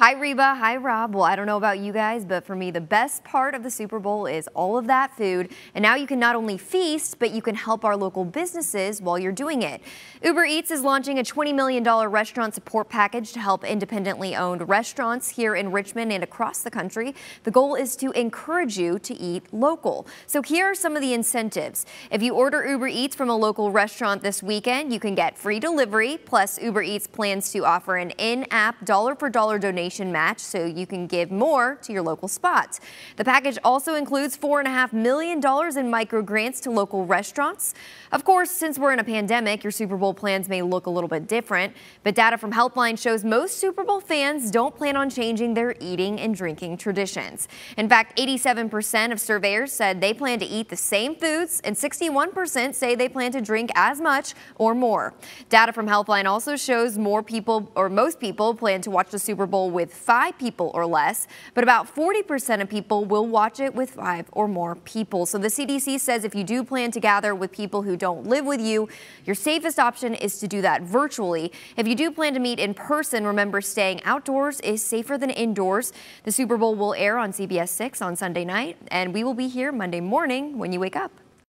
Hi, Reba. Hi, Rob. Well, I don't know about you guys, but for me, the best part of the Super Bowl is all of that food. And now you can not only feast, but you can help our local businesses while you're doing it. Uber Eats is launching a $20 million restaurant support package to help independently owned restaurants here in Richmond and across the country. The goal is to encourage you to eat local. So here are some of the incentives. If you order Uber Eats from a local restaurant this weekend, you can get free delivery. Plus, Uber Eats plans to offer an in-app dollar for dollar donation donation match so you can give more to your local spots. The package also includes $4.5 million in micro grants to local restaurants. Of course, since we're in a pandemic, your Super Bowl plans may look a little bit different, but data from Helpline shows most Super Bowl fans don't plan on changing their eating and drinking traditions. In fact, 87% of surveyors said they plan to eat the same foods, and 61% say they plan to drink as much or more. Data from Helpline also shows more people, or most people, plan to watch the Super Bowl with five people or less, but about 40% of people will watch it with five or more people. So the CDC says if you do plan to gather with people who don't live with you, your safest option is to do that virtually. If you do plan to meet in person, remember staying outdoors is safer than indoors. The Super Bowl will air on CBS 6 on Sunday night, and we will be here Monday morning when you wake up.